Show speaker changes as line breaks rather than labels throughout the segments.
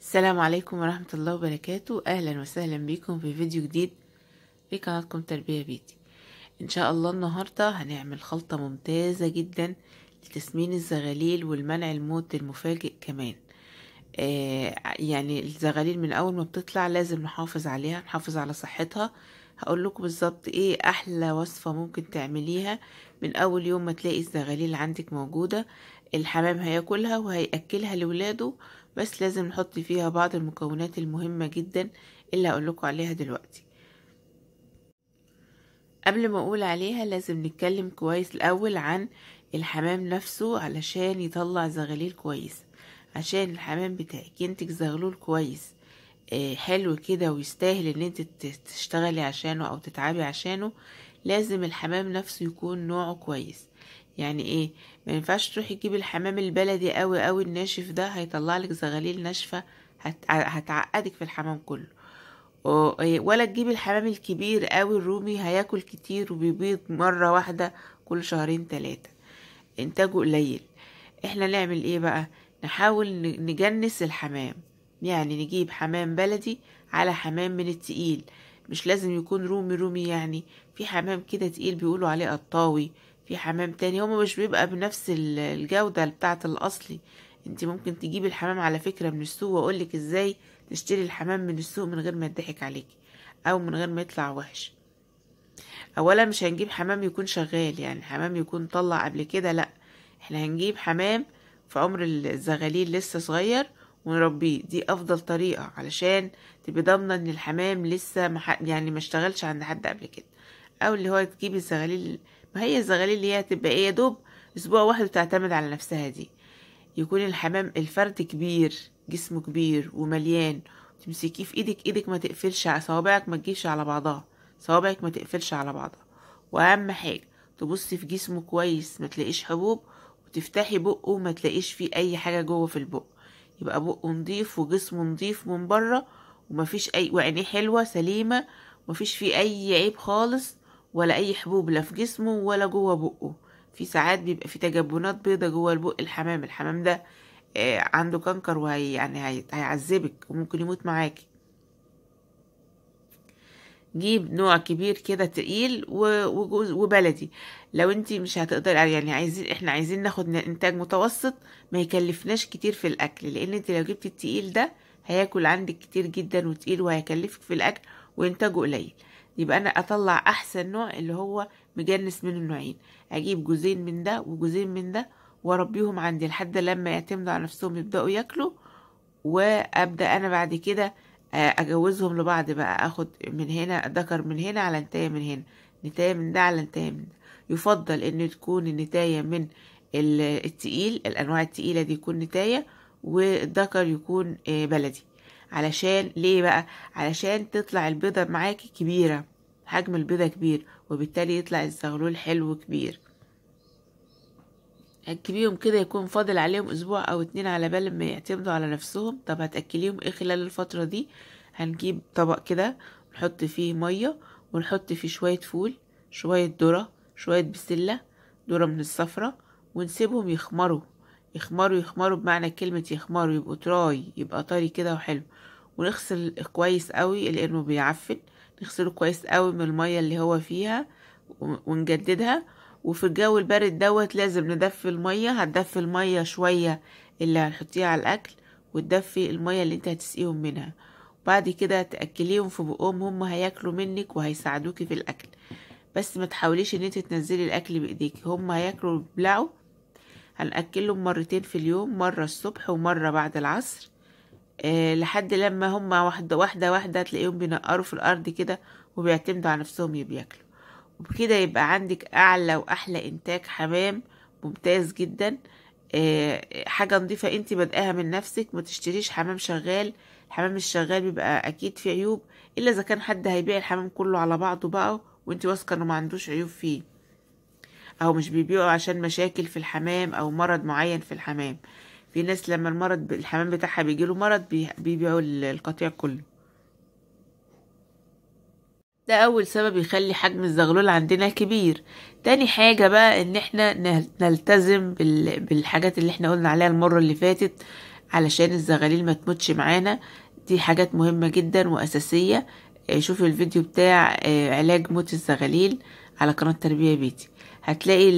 السلام عليكم ورحمة الله وبركاته أهلا وسهلا بكم في فيديو جديد في قناتكم تربية بيتي إن شاء الله النهاردة هنعمل خلطة ممتازة جدا لتسمين الزغاليل والمنع الموت المفاجئ كمان آه يعني الزغاليل من أول ما بتطلع لازم نحافظ عليها نحافظ على صحتها هقول لكم بالظبط ايه احلى وصفة ممكن تعمليها من اول يوم ما تلاقي الزغاليل عندك موجودة الحمام هياكلها وهيأكلها لولاده بس لازم نحط فيها بعض المكونات المهمة جدا اللي هقولكوا عليها دلوقتي قبل ما اقول عليها لازم نتكلم كويس الاول عن الحمام نفسه علشان يطلع زغاليل كويس عشان الحمام بتاعك ينتج زغلول كويس آه، حلو كده ويستاهل ان انت تشتغلي عشانه او تتعبي عشانه لازم الحمام نفسه يكون نوعه كويس يعني ايه ما ينفعش تروحي تجيبي الحمام البلدي قوي قوي الناشف ده هيطلع لك زغاليل ناشفه هت... هتعقدك في الحمام كله ولا تجيبي الحمام الكبير قوي الرومي هياكل كتير وبيبيض مره واحده كل شهرين ثلاثه انتاجه قليل احنا نعمل ايه بقى نحاول نجنس الحمام يعني نجيب حمام بلدي على حمام من التقيل مش لازم يكون رومي رومي يعني في حمام كده تقيل بيقولوا عليه قطاوي في حمام تاني هو مش بيبقى بنفس الجودة بتاعة الأصلي انت ممكن تجيبي الحمام على فكرة من السوق وأقولك ازاي تشتري الحمام من السوق من غير ما يضحك عليكي أو من غير ما يطلع وحش أولا مش هنجيب حمام يكون شغال يعني حمام يكون طلع قبل كده لأ احنا هنجيب حمام في عمر الزغاليل لسه صغير ونربيه دي افضل طريقه علشان تبقي ضامنه ان الحمام لسه مح... يعني ما اشتغلش عند حد قبل كده او اللي هو تجيبي الزغاليل هي الزغاليل اللي هي هتبقى ايه يا دوب اسبوع واحد وتعتمد على نفسها دي يكون الحمام الفرد كبير جسمه كبير ومليان تمسكيه في ايدك ايدك ما تقفلش صوابعك ما تجيش على بعضها صوابعك ما تقفلش على بعضها واهم حاجه تبصي في جسمه كويس ما تلاقيش حبوب وتفتحي بقه وما تلاقيش فيه اي حاجه جوه في البق يبقى بقه نضيف وجسمه نضيف من بره ومفيش اي وعينيه حلوه سليمه مفيش فيه اي عيب خالص ولا أي حبوب لا في جسمه ولا جوه بقه في ساعات بيبقى في تجبنات بيضة جوه البق الحمام الحمام ده آه، عنده كنكر وهي يعني هيعذبك وممكن يموت معاكي جيب نوع كبير كده تقيل وبلدي لو انت مش هتقدر يعني-،, يعني عايزين احنا عايزين ناخد انتاج متوسط ما يكلفناش كتير في الاكل لان انت لو جبت التقيل ده هياكل عندك كتير جدا وتقيل وهيكلفك في الاكل وانتاجه قليل يبقى انا اطلع احسن نوع اللي هو مجنس من النوعين اجيب جزئين من ده وجزئين من ده واربيهم عندي لحد لما يعتمدوا على نفسهم يبداوا ياكلوا وابدا انا بعد كده آه، اجوزهم لبعض بقى اخد من هنا ذكر من هنا على نتايه من هنا نتايه من ده على نتايه من ده يفضل ان تكون النتايه من التقيل الانواع التقيله دي يكون نتايه والذكر يكون آه، بلدي علشان ليه بقى علشان تطلع البيضة معاكي كبيرة حجم البيضة كبير وبالتالي يطلع الزغلول حلو كبير اكليهم كده يكون فاضل عليهم اسبوع او اتنين على بال ما يعتمدوا على نفسهم طب هتاكليهم ايه خلال الفتره دي هنجيب طبق كده نحط فيه ميه ونحط فيه شويه فول شويه ذره شويه بسله ذره من الصفرة ونسيبهم يخمروا يخمروا يخمروا بمعنى كلمة يخمروا يبقوا تراي يبقى طري كده وحلو ونغسل كويس قوي لأنه بيعفن نغسله كويس قوي من المية اللي هو فيها ونجددها وفي الجو البارد دوت لازم ندفي المية هتدفي المية شوية اللي هنحطيها على الأكل وتدفي المية اللي انت هتسقيهم منها بعد كده تأكليهم في بقهم هم هياكلوا منك وهيساعدوكي في الأكل بس ما تحاوليش ان انت تنزلي الأكل بإيديك هم هياكلوا ويبلعوا هنأكلهم مرتين في اليوم مرة الصبح ومرة بعد العصر أه لحد لما هما واحدة واحدة واحدة تلاقيهم بينقروا في الأرض كده وبيعتمدوا على نفسهم يبياكلوا وبكده يبقى عندك أعلى وأحلى إنتاج حمام ممتاز جدا أه حاجة نضيفة انت بدأها من نفسك ما تشتريش حمام شغال الحمام الشغال بيبقى أكيد فيه عيوب إلا إذا كان حد هيبيع الحمام كله على بعضه بقى وانت واثقة إنه ما عندوش عيوب فيه او مش بيبيعوا عشان مشاكل في الحمام او مرض معين في الحمام في ناس لما المرض الحمام بتاعها بيجيله مرض بيبيعوا القطيع كله ده اول سبب يخلي حجم الزغلول عندنا كبير تاني حاجة بقى ان احنا نلتزم بالحاجات اللي احنا قلنا عليها المرة اللي فاتت علشان الزغاليل ما تموتش معانا دي حاجات مهمة جدا واساسية آه، شوفوا الفيديو بتاع آه، علاج موت الزغاليل على قناة تربية بيتي هتلاقي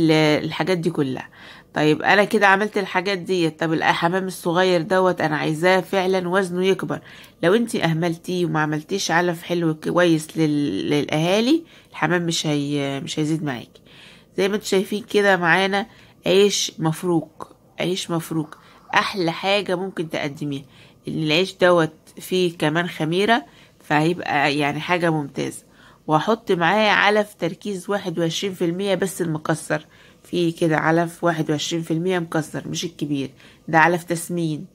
الحاجات دي كلها طيب انا كده عملت الحاجات ديت طب الحمام الصغير دوت انا عايزاه فعلا وزنه يكبر لو انت اهملتيه وما عملتيش علف حلو كويس للاهالي الحمام مش هي... مش هيزيد معاكي زي ما انتوا شايفين كده معانا عيش مفروك عيش مفروك احلى حاجه ممكن تقدميها العيش دوت فيه كمان خميره فهيبقى يعني حاجه ممتازه وأحط معاه علف تركيز واحد وعشرين في المية بس المكسر في كده علف واحد وعشرين في المية مكسر مش الكبير ده علف تسمين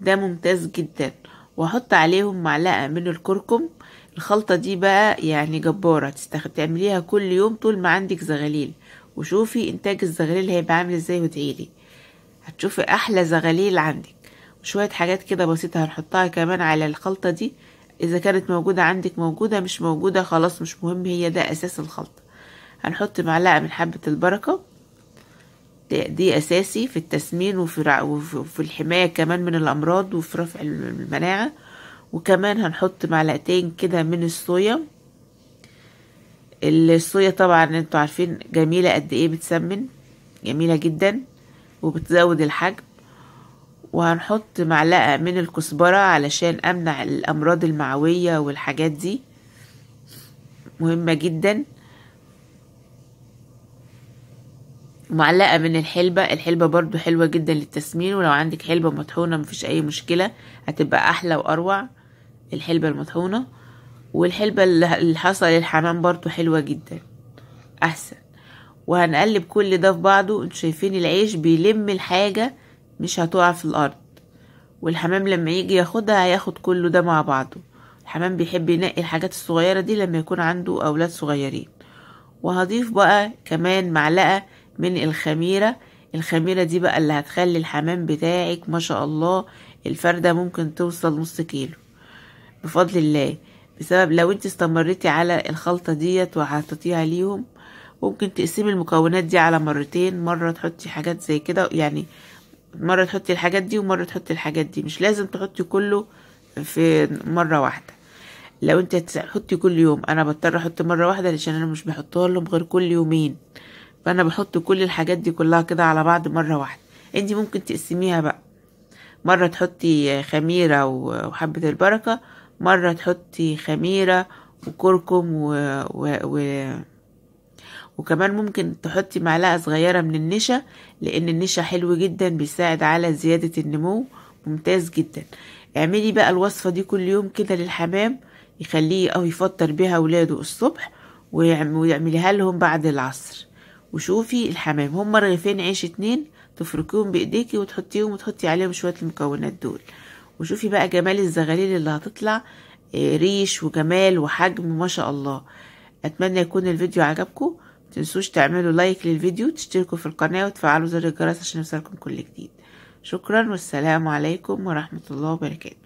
ده ممتاز جدا وأحط عليهم معلقة من الكركم الخلطة دي بقى يعني جبارة تعمليها كل يوم طول ما عندك زغاليل وشوفي إنتاج الزغاليل هيبقى عامل إزاي وادعيلي هتشوفي أحلى زغاليل عندك وشوية حاجات كده بسيطة هنحطها كمان على الخلطة دي إذا كانت موجودة عندك موجودة مش موجودة خلاص مش مهم هي ده أساس الخلطة هنحط معلقة من حبة البركة دي أساسي في التسمين وفي, وفي الحماية كمان من الأمراض وفي رفع المناعة وكمان هنحط معلقتين كده من الصويا الصويا طبعا انتوا عارفين جميلة قد ايه بتسمن جميلة جدا وبتزود الحجم وهنحط معلقة من الكزبرة علشان أمنع الأمراض المعوية والحاجات دي مهمة جدا معلقة من الحلبة الحلبة برضو حلوة جدا للتسمين ولو عندك حلبة مطحونة مفيش أي مشكلة هتبقى أحلى وأروع الحلبة المطحونة والحلبة اللي حصل الحمام برضو حلوة جدا أحسن وهنقلب كل ده في بعضه انتوا شايفين العيش بيلم الحاجة مش هتقع في الأرض والحمام لما يجي ياخدها هياخد كله ده مع بعضه الحمام بيحب ينقي الحاجات الصغيرة دي لما يكون عنده أولاد صغيرين وهضيف بقى كمان معلقة من الخميرة الخميرة دي بقى اللي هتخلي الحمام بتاعك ما شاء الله الفردة ممكن توصل نص كيلو بفضل الله بسبب لو انت استمريتي على الخلطة ديت وحطيتيها ليهم ممكن تقسمي المكونات دي على مرتين مرة تحطي حاجات زي كده يعني مرة تحطي الحاجات دي ومرة تحطي الحاجات دي مش لازم تحطي كله في مرة واحدة لو انت تحطي كل يوم انا بضطر احط مرة واحدة علشان انا مش بحطها لهم غير كل يومين فانا بحط كل الحاجات دي كلها كده على بعض مرة واحدة انت ممكن تقسميها بقى مرة تحطي خميرة وحبة البركة مرة تحطي خميرة وكركم و, و... و... وكمان ممكن تحطي معلقة صغيرة من النشا لأن النشا حلو جدا بيساعد على زيادة النمو ممتاز جدا اعملي بقى الوصفة دي كل يوم كده للحمام يخليه أو يفطر بيها ولاده الصبح ويعمليها لهم بعد العصر وشوفي الحمام هما رغيفين عيش اتنين تفركيهم بايديكي وتحطيهم وتحطي عليهم شوية المكونات دول وشوفي بقى جمال الزغاليل اللي هتطلع آه، ريش وجمال وحجم ما شاء الله اتمنى يكون الفيديو عجبكم تنسوش تعملوا لايك للفيديو تشتركوا في القناة وتفعلوا زر الجرس عشان يوصلكم كل جديد شكرا والسلام عليكم ورحمة الله وبركاته